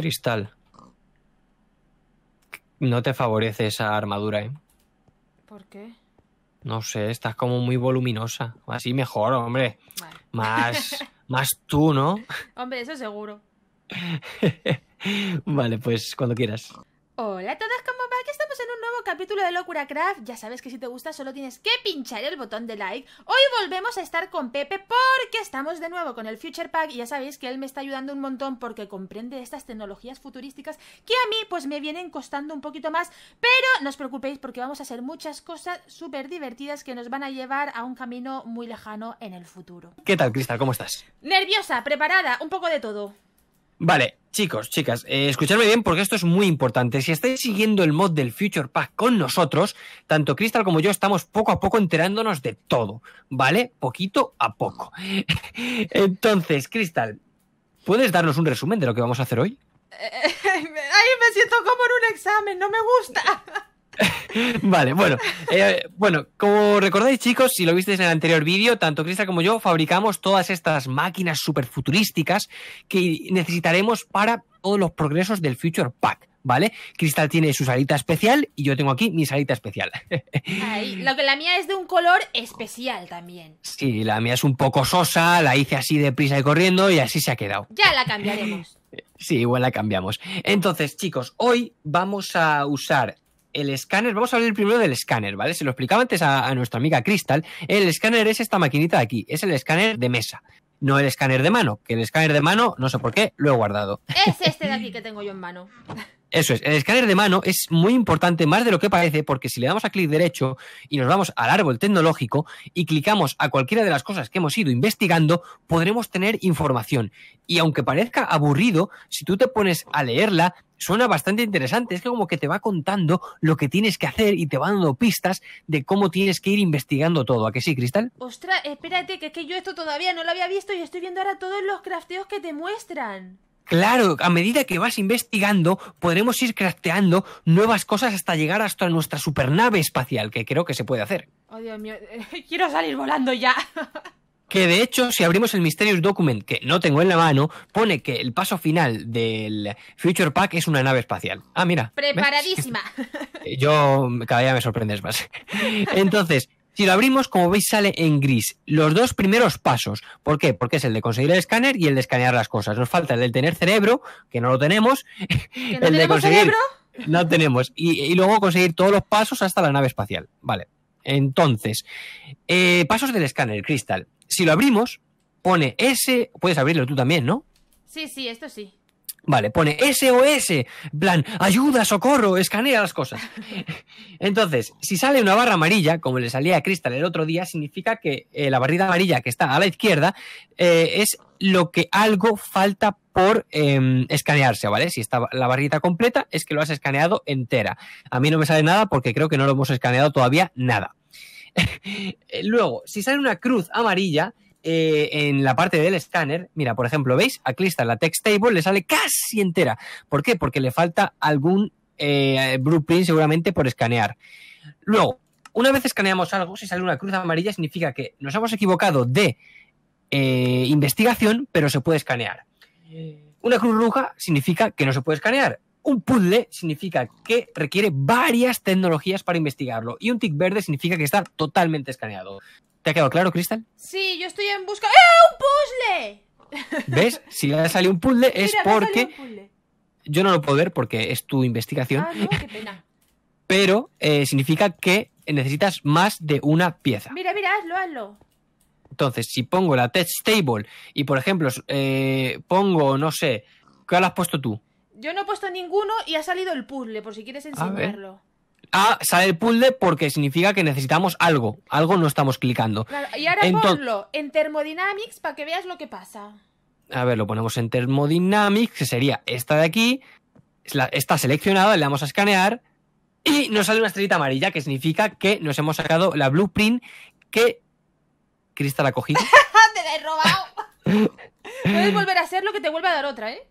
cristal. No te favorece esa armadura, ¿eh? ¿Por qué? No sé, estás como muy voluminosa. Así mejor, hombre. Más, más tú, ¿no? Hombre, eso seguro. vale, pues cuando quieras. Hola a todos, en un nuevo capítulo de Locura Craft. Ya sabes que si te gusta solo tienes que pinchar el botón de like. Hoy volvemos a estar con Pepe porque estamos de nuevo con el Future Pack y ya sabéis que él me está ayudando un montón porque comprende estas tecnologías futurísticas que a mí pues me vienen costando un poquito más, pero no os preocupéis porque vamos a hacer muchas cosas súper divertidas que nos van a llevar a un camino muy lejano en el futuro. ¿Qué tal, Cristal? ¿Cómo estás? Nerviosa, preparada, un poco de todo. Vale, chicos, chicas, eh, escuchadme bien porque esto es muy importante. Si estáis siguiendo el mod del Future Pack con nosotros, tanto Crystal como yo estamos poco a poco enterándonos de todo, ¿vale? Poquito a poco. Entonces, Crystal, ¿puedes darnos un resumen de lo que vamos a hacer hoy? Ay, me siento como en un examen, no me gusta. vale, bueno. Eh, bueno, como recordáis, chicos, si lo visteis en el anterior vídeo, tanto Cristal como yo fabricamos todas estas máquinas super futurísticas que necesitaremos para todos los progresos del Future Pack. ¿Vale? Cristal tiene su salita especial y yo tengo aquí mi salita especial. Ay, lo que la mía es de un color especial también. Sí, la mía es un poco sosa, la hice así de prisa y corriendo y así se ha quedado. Ya la cambiaremos. Sí, igual la cambiamos. Entonces, chicos, hoy vamos a usar el escáner, vamos a hablar primero del escáner, ¿vale? Se lo explicaba antes a, nuestra amiga Crystal. El escáner es esta maquinita de aquí, es el escáner de mesa, no el escáner de mano, que el escáner de mano, no sé por qué, lo he guardado. Es este de aquí que tengo yo en mano. Eso es, el escáner de mano es muy importante, más de lo que parece, porque si le damos a clic derecho y nos vamos al árbol tecnológico y clicamos a cualquiera de las cosas que hemos ido investigando, podremos tener información. Y aunque parezca aburrido, si tú te pones a leerla, suena bastante interesante. Es que como que te va contando lo que tienes que hacer y te va dando pistas de cómo tienes que ir investigando todo. ¿A qué sí, Cristal? Ostras, espérate, que es que yo esto todavía no lo había visto y estoy viendo ahora todos los crafteos que te muestran. Claro, a medida que vas investigando, podremos ir crafteando nuevas cosas hasta llegar hasta nuestra supernave espacial, que creo que se puede hacer. Oh, Dios mío, quiero salir volando ya. que de hecho, si abrimos el Mysterious Document, que no tengo en la mano, pone que el paso final del Future Pack es una nave espacial. Ah, mira. Preparadísima. Yo cada día me sorprendes más. Entonces, si lo abrimos, como veis, sale en gris los dos primeros pasos. ¿Por qué? Porque es el de conseguir el escáner y el de escanear las cosas. Nos falta el de tener cerebro, que no lo tenemos. el de conseguir... Cerebro? No tenemos. Y, luego conseguir todos los pasos hasta la nave espacial. Vale. Entonces, eh, pasos del escáner, cristal. Si lo abrimos, pone S. Puedes abrirlo tú también, ¿no? Sí, sí, esto sí. Vale, pone SOS, plan, ayuda, socorro, escanea las cosas. Entonces, si sale una barra amarilla, como le salía a Crystal el otro día, significa que eh, la barrida amarilla que está a la izquierda eh, es lo que algo falta por em, escanearse, ¿vale? Si está la barrita completa, es que lo has escaneado entera. A mí no me sale nada porque creo que no lo hemos escaneado todavía nada. Eh, luego, si sale una cruz amarilla, eh, en la parte del escáner, mira, por ejemplo, ¿veis? a está la text table, le sale casi entera. ¿Por qué? Porque le falta algún eh, blueprint seguramente por escanear. Luego, una vez escaneamos algo, si sale una cruz amarilla, significa que nos hemos equivocado de eh, investigación, pero se puede escanear. Una cruz roja significa que no se puede escanear. Un puzzle significa que requiere varias tecnologías para investigarlo. Y un tick verde significa que está totalmente escaneado. ¿Te ha quedado claro, Crystal? Sí, yo estoy en busca. ¡Eh! ¡Un puzzle! ¿Ves? Si le ha salido un puzzle es porque. Yo no lo puedo ver porque es tu investigación. Ah, qué pena. Pero eh, significa que necesitas más de una pieza. Mira, mira, hazlo, hazlo. Entonces, si pongo la test table y, por ejemplo, eh, pongo, no sé, ¿qué has puesto tú? Yo no he puesto ninguno y ha salido el puzzle, por si quieres enseñarlo. Ah, sale el pulde porque significa que necesitamos algo. Algo no estamos clicando. y ahora ponlo en Thermodynamics para que veas lo que pasa. A ver, lo ponemos en Thermodynamics, que sería esta de aquí. Está seleccionada, le damos a escanear. Y nos sale una estrellita amarilla, que significa que nos hemos sacado la blueprint que Cristal ha cogido. ¡Te la he robado! Puedes volver a hacer lo que te vuelva a dar otra, ¿eh?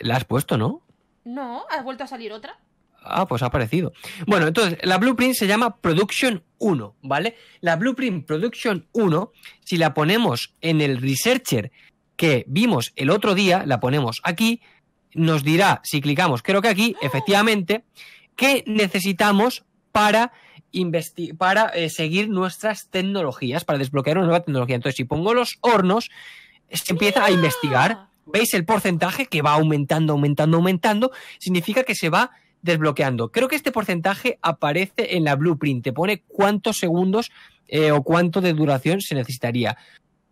La has puesto, ¿no? No, has vuelto a salir otra. Ah, pues ha aparecido. Bueno, entonces, la blueprint se llama Production 1, ¿vale? La blueprint Production 1, si la ponemos en el researcher que vimos el otro día, la ponemos aquí, nos dirá, si clicamos, creo que aquí, ah. efectivamente, qué necesitamos para para eh, seguir nuestras tecnologías, para desbloquear una nueva tecnología. Entonces, si pongo los hornos, se empieza a investigar. ¿Veis el porcentaje que va aumentando, aumentando, aumentando? Significa que se va desbloqueando. Creo que este porcentaje aparece en la blueprint, te pone cuántos segundos eh, o cuánto de duración se necesitaría.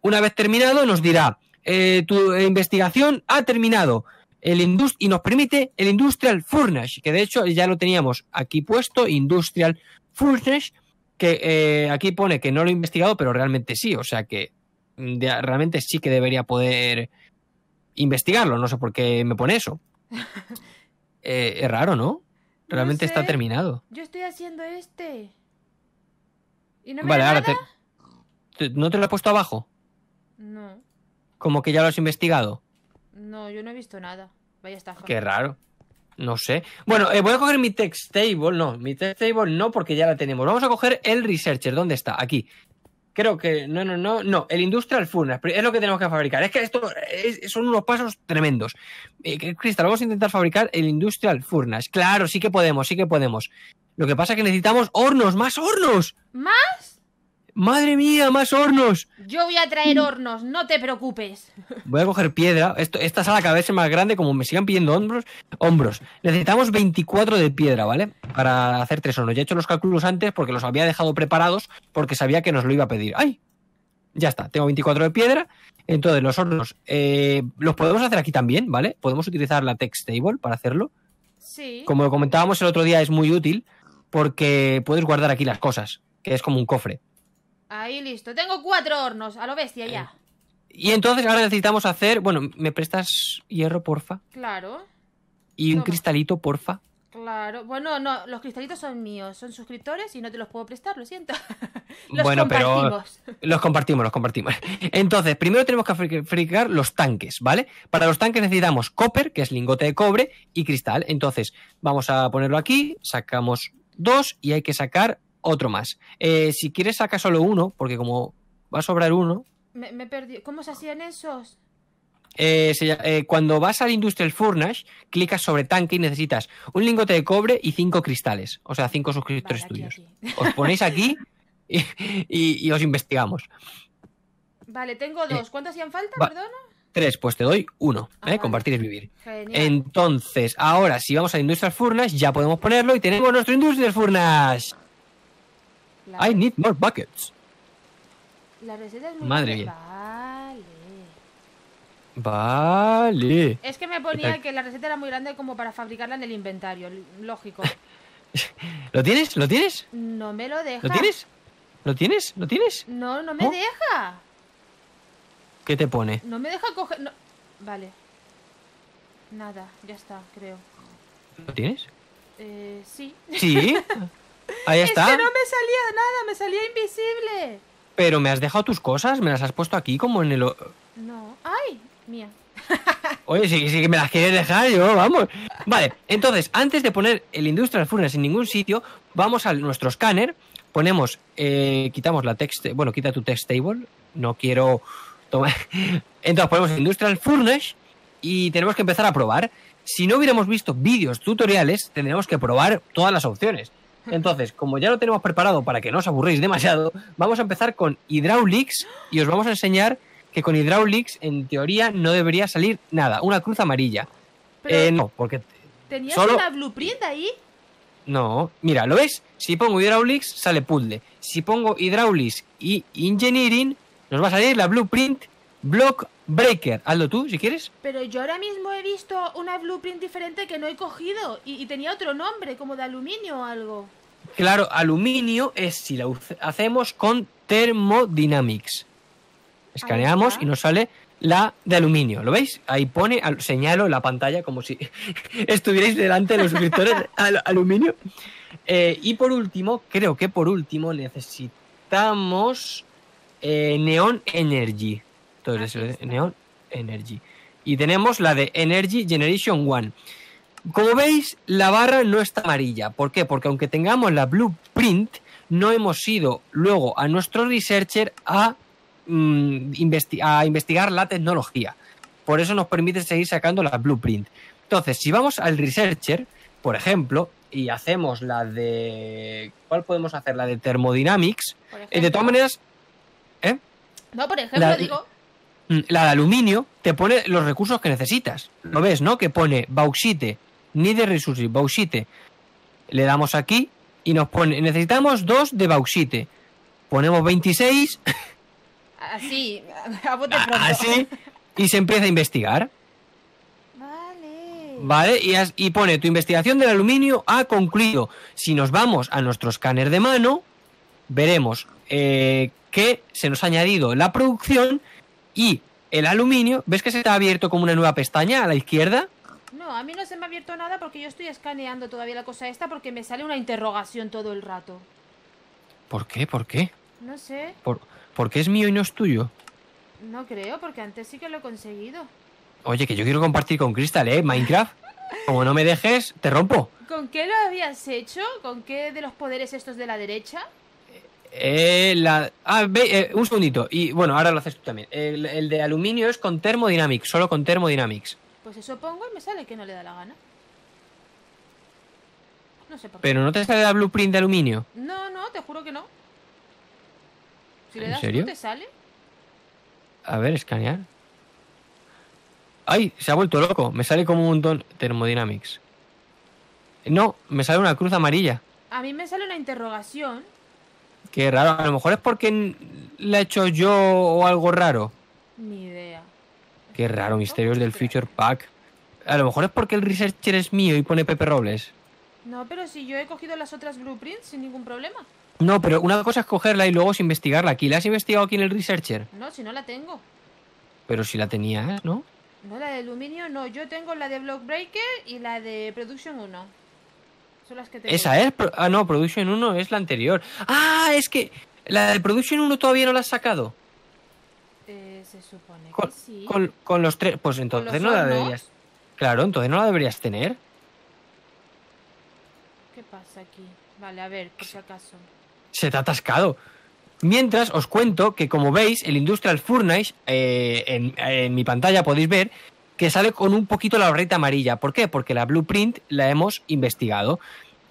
Una vez terminado, nos dirá, eh, tu investigación ha terminado. El y nos permite el Industrial furnish, que de hecho ya lo teníamos aquí puesto, Industrial furnish, que eh, aquí pone que no lo he investigado, pero realmente sí, o sea que mm, realmente sí que debería poder investigarlo, no sé por qué me pone eso. Eh, es raro, ¿no? Realmente está terminado. Yo estoy haciendo este. no vale, ahora Te... ¿No te lo he puesto abajo? No. ¿Como que ya lo has investigado? No, yo no he visto nada. Vaya Qué raro. No sé. Bueno, eh, voy a coger mi text table. No, mi text table no, porque ya la tenemos. Vamos a coger el researcher. ¿Dónde está? Aquí creo que no, no, no, no, el Industrial furnas, es lo que tenemos que fabricar. Es que esto son unos pasos tremendos. Eh, Cristal, vamos a intentar fabricar el Industrial furnas. Claro, sí que podemos, sí que podemos. Lo que pasa es que necesitamos hornos, más hornos. ¿Más? ¡Madre mía, más hornos! Yo voy a traer hornos, no te preocupes. Voy a coger piedra. Esto, esta sala cada vez es más grande, como me sigan pidiendo hombros. hombros. Necesitamos 24 de piedra, ¿vale? Para hacer tres hornos. Ya he hecho los cálculos antes porque los había dejado preparados porque sabía que nos lo iba a pedir. ¡Ay! Ya está, tengo 24 de piedra. Entonces, los hornos eh, los podemos hacer aquí también, ¿vale? Podemos utilizar la text table para hacerlo. Sí. Como comentábamos el otro día, es muy útil porque puedes guardar aquí las cosas, que es como un cofre. Ahí listo. Tengo cuatro hornos, a lo bestia ya. y entonces ahora necesitamos hacer. Bueno, ¿me prestas hierro, porfa? Claro. ¿Y un cristalito, porfa? Claro. Bueno, no, los cristalitos son míos, son suscriptores y no te los puedo prestar, lo siento. los bueno, compartimos. pero. Los compartimos, los compartimos. Entonces, primero tenemos que fabricar los tanques, ¿vale? Para los tanques necesitamos copper, que es lingote de cobre, y cristal. Entonces, vamos a ponerlo aquí, sacamos dos y hay que sacar otro más. Eh, si quieres, saca solo uno, porque como va a sobrar uno. Me, perdí. ¿Cómo se hacían esos? Eh, eh, cuando vas al Industrial Furnace, clicas sobre tanque y necesitas un lingote de cobre y cinco cristales, o sea, cinco suscriptores tuyos. Os ponéis aquí y, os investigamos. Vale, tengo dos. ¿Cuántos hacían falta, Tres, pues te doy uno. Ah, Compartir es vivir. Entonces, ahora si vamos al Industrial Furnace, ya podemos ponerlo y tenemos nuestro Industrial Furnace. I need more buckets. La receta es muy Madre mía. Vale. Vale. Es que me ponía que la receta era muy grande como para fabricarla en el inventario. Lógico. ¿Lo tienes? ¿Lo tienes? No me lo deja. ¿Lo tienes? ¿Lo tienes? ¿Lo tienes? No, no me deja. ¿Qué te pone? No me deja coger... Vale. Nada, ya está, creo. ¿Lo tienes? Eh, sí. ¿Sí? Ahí está. Es que no me salía nada, me salía invisible. Pero me has dejado tus cosas, me las has puesto aquí como en el... No, ay, mía. Oye, si me las quieres dejar yo, vamos. Vale, entonces, antes de poner el Industrial Furnace en ningún sitio, vamos a nuestro escáner, ponemos, eh, quitamos la text, bueno, quita tu text table, no quiero tomar. Entonces ponemos Industrial Furnace y tenemos que empezar a probar. Si no hubiéramos visto vídeos tutoriales, tendríamos que probar todas las opciones. Entonces, como ya lo tenemos preparado para que no os aburréis demasiado, vamos a empezar con Hydraulics y os vamos a enseñar que con Hydraulics, en teoría, no debería salir nada, una cruz amarilla. Eh, no, porque. ¿Tenías una blueprint ahí? No, mira, ¿lo ves? Si pongo Hydraulics, sale puzzle. Si pongo Hydraulics y Engineering, nos va a salir la blueprint Block Breaker. Hazlo tú, si quieres. Pero yo ahora mismo he visto una blueprint diferente que no he cogido y tenía otro nombre, como de aluminio o algo. Claro, aluminio es si la hacemos con Thermodynamics. Escaneamos y nos sale la de aluminio. ¿Lo veis? Ahí pone, señalo la pantalla como si estuvierais delante de los escritores al aluminio. Eh, y por último, creo que por último necesitamos eh, Neon Energy. Entonces, eh, Neon Energy. Y tenemos la de Energy Generation One. Como veis, la barra no está amarilla. ¿Por qué? Porque aunque tengamos la blueprint, no hemos ido luego a nuestro researcher mm, a, investigar la tecnología. Por eso nos permite seguir sacando la blueprint. Entonces, si vamos al researcher, por ejemplo, y hacemos la de. ¿Cuál podemos hacer? La de Thermodynamics. Eh, de todas maneras. ¿eh? No, por ejemplo, digo. Mm, la de aluminio te pone los recursos que necesitas. Lo ves, ¿no? Que pone bauxite, ni de resursi, bauxite. Le damos aquí y nos pone, necesitamos dos de bauxite. Ponemos 26. Así, y se empieza a investigar. Vale. y, pone, tu investigación del aluminio ha concluido. Si nos vamos a nuestro escáner de mano, veremos eh, que se nos ha añadido la producción y el aluminio. ¿Ves que se ha abierto como una nueva pestaña a la izquierda? No, a mí no se me ha abierto nada porque yo estoy escaneando todavía la cosa esta porque me sale una interrogación todo el rato. ¿Por qué? ¿Por qué? No sé. ¿Por, qué es mío y no es tuyo? No creo, porque antes sí que lo he conseguido. Oye, que yo quiero compartir con Crystal, ¿eh? Minecraft. Como no me dejes, te rompo. ¿Con qué lo habías hecho? ¿Con qué de los poderes estos de la derecha? Eh, la... Ah, ve, eh, un segundito. Y bueno, ahora lo haces tú también. El, el de aluminio es con Thermodynamics, solo con Thermodynamics. Pues eso pongo y me sale que no le da la gana. No sé qué. ¿Pero no te sale la blueprint de aluminio? No, no, te juro que no. Si ¿En serio? te sale. A ver, escanear. ¡Ay! Se ha vuelto loco. Me sale como un montón. Thermodynamics. No, me sale una cruz amarilla. A mí me sale una interrogación. Qué raro. A lo mejor es porque la he hecho yo o algo raro. Ni idea. Qué raro, Misterios del Future Pack. A lo mejor es porque el researcher es mío y pone Pepe Robles. No, pero si yo he cogido las otras blueprints sin ningún problema. No, pero una cosa es cogerla y luego es investigarla. ¿Aquí la has investigado aquí en el researcher? No, si no la tengo. Pero si la tenías, ¿no? No, la de aluminio no. Yo tengo la de Block Breaker y la de Production 1. Esa es. Ah, no, Production 1 es la anterior. Ah, es que la de Production 1 todavía no la has sacado. Eh, se supone con, los tres. Pues entonces no la deberías. Claro, entonces no la deberías tener. ¿Qué pasa aquí? Vale, a ver, por si acaso. Se te ha atascado. Mientras os cuento que, como veis, el Industrial Furnace, eh, en, mi pantalla podéis ver que sale con un poquito la barrita amarilla. ¿Por qué? Porque la blueprint la hemos investigado.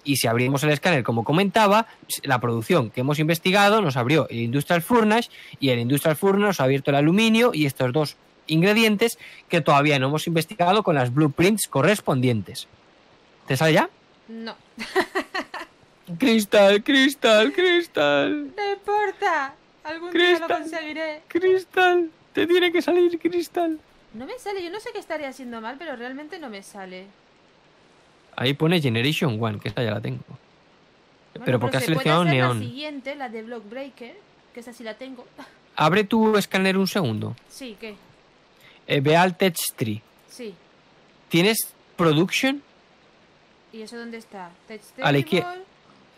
Y si abrimos el escáner, como comentaba, pues, la producción que hemos investigado nos abrió el Industrial Furnace y el Industrial Furnace nos ha abierto el aluminio y estos dos ingredientes que todavía no hemos investigado con las blueprints correspondientes. ¿Te sale ya? No. cristal, cristal, cristal. No importa. Algún cristal, día lo conseguiré. Cristal, te tiene que salir cristal. No me sale, yo no sé qué estaría haciendo mal, pero realmente no me sale. Ahí pone Generation One, que esta ya la tengo. pero porque has seleccionado Neon. siguiente, la de Block Breaker, que sí la tengo. Abre tu escáner un segundo. Sí, ¿qué? Eh, ve al Tech Tree. Sí. ¿Tienes Production? ¿Y eso dónde está? ¿Tech Tree? A la izquierda.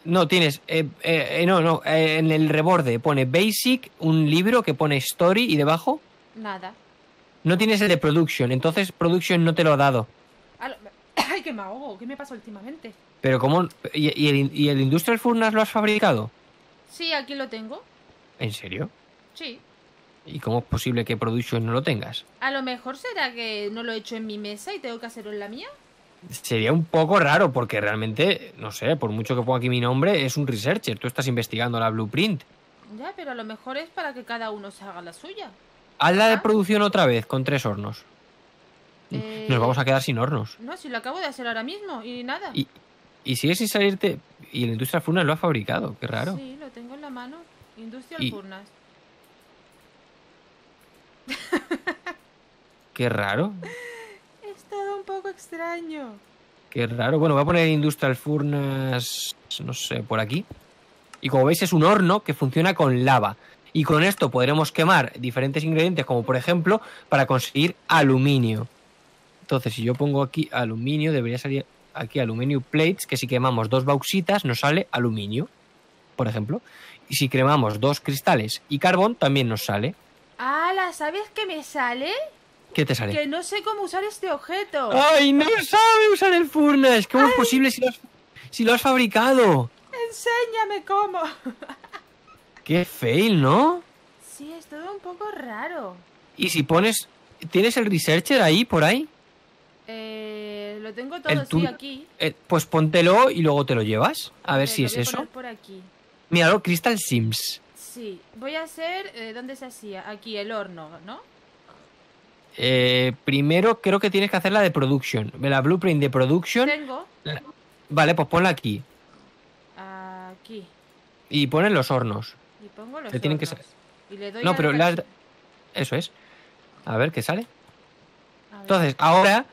No, tienes. Eh, eh, no, no. en el reborde pone Basic, un libro que pone Story y debajo. Nada. No tienes el de Production, entonces Production no te lo ha dado. Ah, que me ahogo. ¿Qué me pasa últimamente? Pero ¿cómo? ¿Y, el, y Industrial Furnas lo has fabricado? Sí, aquí lo tengo. ¿En serio? Sí. ¿Y cómo es posible que Production no lo tengas? A lo mejor será que no lo he hecho en mi mesa y tengo que hacerlo en la mía. Sería un poco raro porque realmente, no sé, por mucho que ponga aquí mi nombre, es un researcher. Tú estás investigando la blueprint. Ya, pero a lo mejor es para que cada uno se haga la suya. Haz la de ah. producción otra vez, con tres hornos. Eh, Nos vamos a quedar sin hornos. No, si lo acabo de hacer ahora mismo y nada. Y, y sigue sin salirte. Y la industria Furnas lo ha fabricado, qué raro. Sí, lo tengo en la mano. Industrial Furnas. qué raro. Es todo un poco extraño. Qué raro. Bueno, voy a poner Industrial Furnas, no sé, por aquí. Y como veis es un horno que funciona con lava. Y con esto podremos quemar diferentes ingredientes, como por ejemplo, para conseguir aluminio. Entonces, si yo pongo aquí aluminio, debería salir aquí aluminio plates, que si quemamos dos bauxitas nos sale aluminio, por ejemplo. Y si quemamos dos cristales y carbón, también nos sale. ¡Hala! ¿Sabes qué me sale? ¿Qué te sale? Que no sé cómo usar este objeto. ¡Ay, no sabe usar el furnace! ¿Cómo es posible si lo, has, si lo has fabricado? Enséñame cómo. qué fail, ¿no? Sí, es todo un poco raro. ¿Y si pones... ¿Tienes el researcher ahí, por ahí? lo tengo todo aquí. Eh, pues póntelo y luego te lo llevas. A ver si es eso. Por aquí. Míralo, Crystal Sims. Sí, voy a hacer. Eh, ¿Dónde se hacía? Aquí, el horno, ¿no? Eh, primero creo que tienes que hacer la de production. La blueprint de production. Tengo. Vale, pues ponla aquí. Aquí. Y ponen los hornos. Y pongo los tienen hornos. Que... Y le doy no, pero las. Eso es. A ver qué sale. Entonces, ahora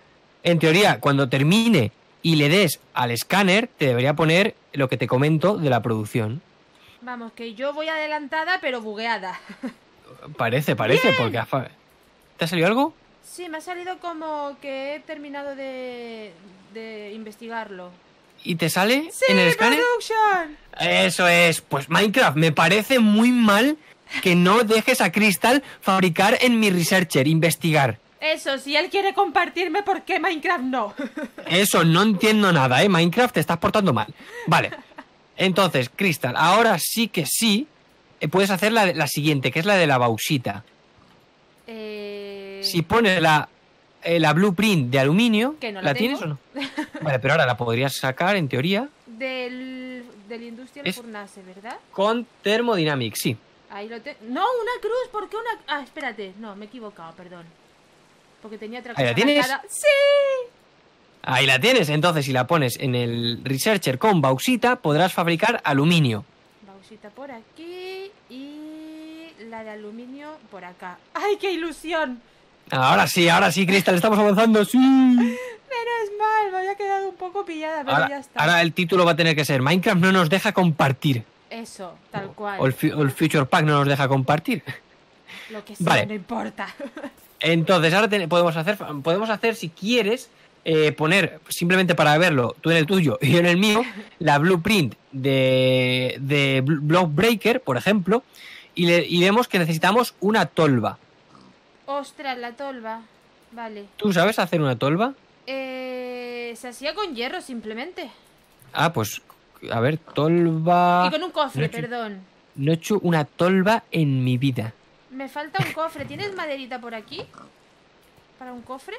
en teoría, cuando termine y le des al escáner, te debería poner lo que te comento de la producción. Vamos, que yo voy adelantada, pero bugueada. Parece, parece, porque... ¿Te ha salido algo? Sí, me ha salido como que he terminado de, investigarlo. ¿Y te sale en el escáner? Eso es. Pues Minecraft, me parece muy mal que no dejes a Crystal fabricar en mi researcher, investigar. Eso, si él quiere compartirme, ¿por qué Minecraft no? Eso, no entiendo nada, ¿eh? Minecraft te estás portando mal. Vale. Entonces, Crystal, ahora sí que sí eh, puedes hacer la, siguiente, que es la de la bauxita. Eh. Si pones la, eh, la blueprint de aluminio, ¿la, tienes o no? Vale, pero ahora la podrías sacar, en teoría. Del, del Industrial Furnace, ¿verdad? Con Thermodynamics, sí. Ahí lo No, una cruz, ¿por qué una...? Ah, espérate, no, me he equivocado, perdón. Porque tenía otra cosa. ¿Ahí la tienes? ¡Sí! Ahí la tienes. Entonces, si la pones en el Researcher con bauxita, podrás fabricar aluminio. Bauxita por aquí y la de aluminio por acá. ¡Ay, qué ilusión! Ahora sí, ahora sí, Crystal, estamos avanzando, sí. Menos mal, me había quedado un poco pillada, pero ya está. Ahora el título va a tener que ser Minecraft no nos deja compartir. Eso, tal cual. O el, Future Pack no nos deja compartir. Lo que sea, no importa. Entonces, ahora podemos, hacer, podemos hacer, si quieres, eh, poner simplemente para verlo, tú en el tuyo y yo en el mío, la blueprint de, de Block Breaker, por ejemplo, y, vemos que necesitamos una tolva. Ostras, la tolva. Vale. ¿Tú sabes hacer una tolva? Eh, se hacía con hierro simplemente. Ah, pues a ver, tolva. Y con un cofre, perdón. No he hecho una tolva en mi vida. Me falta un cofre. ¿Tienes maderita por aquí? ¿Para un cofre?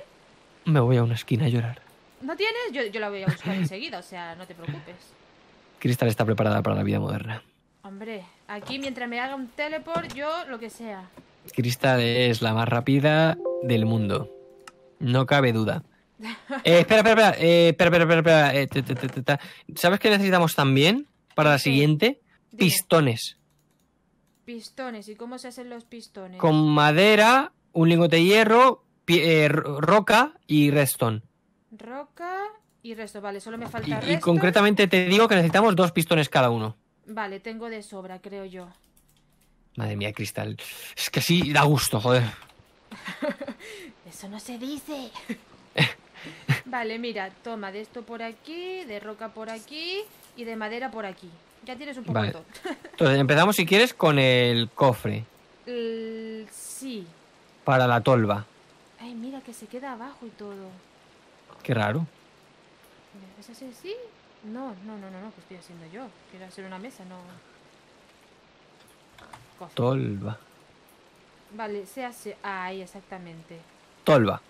Me voy a una esquina a llorar. ¿No tienes? Yo, la voy a buscar enseguida, o sea, no te preocupes. Cristal está preparada para la vida moderna. Hombre, aquí mientras me haga un teleport, yo lo que sea. Cristal es la más rápida del mundo. No cabe duda. Eh, eh, espera, espera, espera. espera, espera, eh, ¿Sabes qué necesitamos también para la siguiente? Pistones. Pistones, ¿y cómo se hacen los pistones? Con madera, un lingote de hierro, eh, roca y redstone. Roca y resto, vale, solo me falta y, Y concretamente te digo que necesitamos dos pistones cada uno. Vale, tengo de sobra, creo yo. Madre mía, Cristal. Es que sí, da gusto, joder. Eso no se dice. vale, mira, toma de esto por aquí, de roca por aquí y de madera por aquí. Ya tienes un poco Entonces, empezamos si quieres con el cofre. Sí. Para la tolva. Ay, mira que se queda abajo y todo. Qué raro. ¿Es así? ¿Sí? No, no, no, no, no, que estoy haciendo yo. Quiero hacer una mesa, no. Tolva. Vale, se hace. Ahí, exactamente. Tolva.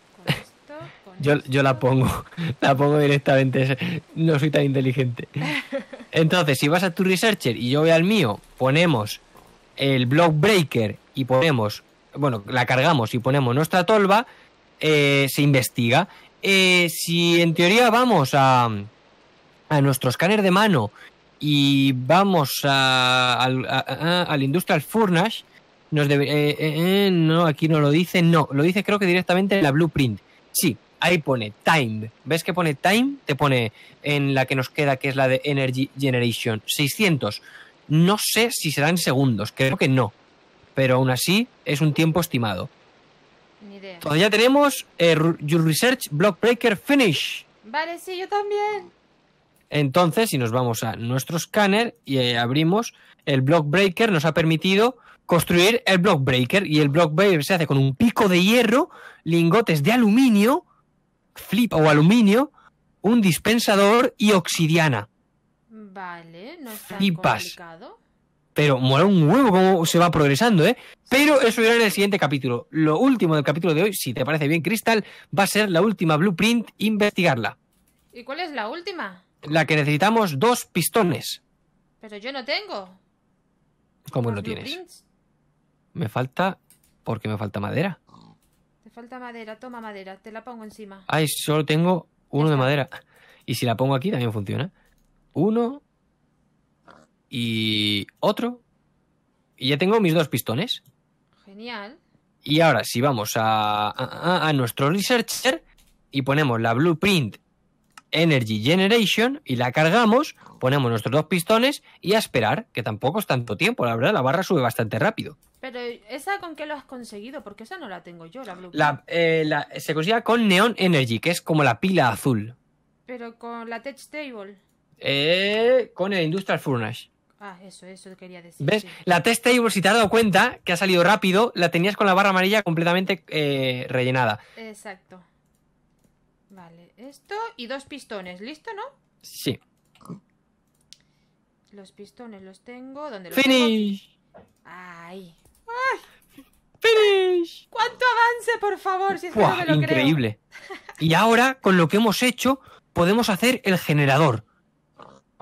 Con yo, yo la pongo. La pongo directamente. No soy tan inteligente. Entonces, si vas a tu researcher y yo voy al mío, ponemos el block breaker y ponemos, bueno, la cargamos y ponemos nuestra tolva, eh, se investiga. Eh, si en teoría vamos a, nuestro escáner de mano y vamos a, al, Industrial Furnace, nos debe, eh, no, aquí no lo dice, no, lo dice creo que directamente en la Blueprint. Sí, ahí pone time. ¿Ves que pone time? Te pone en la que nos queda, que es la de Energy Generation, 600. No sé si serán segundos, creo que no. Pero aún así es un tiempo estimado. Ni Todavía tenemos eh, Your Research Block Breaker Finish. Vale, sí, yo también. Entonces, si nos vamos a nuestro escáner y eh, abrimos, el Block Breaker nos ha permitido construir el Block Breaker. Y el Block Breaker se hace con un pico de hierro, lingotes de aluminio flip o aluminio, un dispensador y oxidiana Vale, no está Flipas. Pero mola un huevo cómo se va progresando, ¿eh? Pero eso irá en el siguiente capítulo. Lo último del capítulo de hoy, si te parece bien, Crystal, va a ser la última blueprint, investigarla. ¿Y cuál es la última? La que necesitamos dos pistones. Pero yo no tengo. ¿Cómo no tienes? Me falta. porque me falta madera? falta madera, toma madera, te la pongo encima. Ay, solo tengo uno de madera. Y si la pongo aquí también funciona. Uno y otro. Y ya tengo mis dos pistones. Genial. Y ahora, si vamos a, a, a nuestro researcher y ponemos la blueprint Energy Generation y la cargamos, ponemos nuestros dos pistones y a esperar, que tampoco es tanto tiempo, la verdad, la barra sube bastante rápido. Pero esa con qué lo has conseguido, porque esa no la tengo yo, la Blue. Eh, se consigue con Neon Energy, que es como la pila azul. Pero con la Tech Table. Eh, con el Industrial Furnace. Ah, eso, eso quería decir. ¿Ves? La Test Table, si te has dado cuenta, que ha salido rápido, la tenías con la barra amarilla completamente eh, rellenada. Exacto. Vale, esto y dos pistones. ¿Listo, no? Sí. Los pistones los tengo. ¿Dónde ¡Finish! ¡Finish! ¡Cuánto avance, por favor! increíble. Y ahora, con lo que hemos hecho, podemos hacer el generador.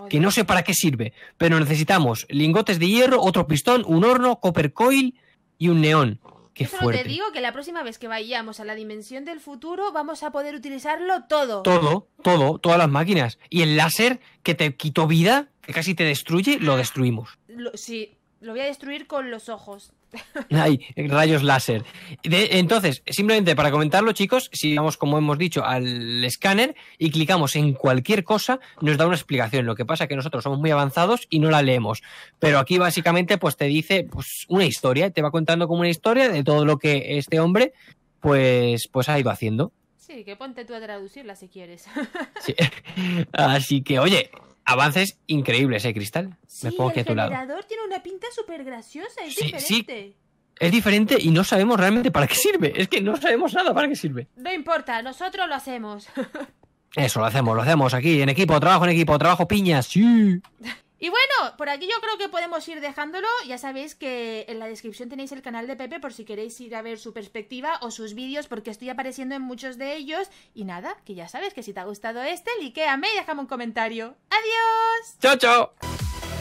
que no sé para qué sirve, pero necesitamos lingotes de hierro, otro pistón, un horno, copper coil y un neón. Solo te digo que la próxima vez que vayamos a la dimensión del futuro vamos a poder utilizarlo todo. Todo, todo, todas las máquinas. Y el láser que te quitó vida, que casi te destruye, lo destruimos. sí, lo voy a destruir con los ojos hay rayos láser. entonces, simplemente para comentarlo, chicos, si vamos, como hemos dicho, al escáner y clicamos en cualquier cosa, nos da una explicación. Lo que pasa es que nosotros somos muy avanzados y no la leemos. Pero aquí básicamente, pues te dice pues, una historia, te va contando como una historia de todo lo que este hombre pues, pues ha ido haciendo. Sí, que ponte tú a traducirla si quieres. Así que, oye, avances increíbles, ¿eh, Cristal? Me pongo aquí a tu generador tiene una pinta súper graciosa, es diferente. Es diferente y no sabemos realmente para qué sirve. Es que no sabemos nada para qué sirve. No importa, nosotros lo hacemos. Eso, lo hacemos, lo hacemos aquí, en equipo, trabajo en equipo, trabajo piñas. sí. Y bueno, por aquí yo creo que podemos ir dejándolo. Ya sabéis que en la descripción tenéis el canal de Pepe por si queréis ir a ver su perspectiva o sus vídeos, porque estoy apareciendo en muchos de ellos. Y nada, que ya sabes que si te ha gustado este, likeame y déjame un comentario. ¡Adiós! ¡Chao, chao!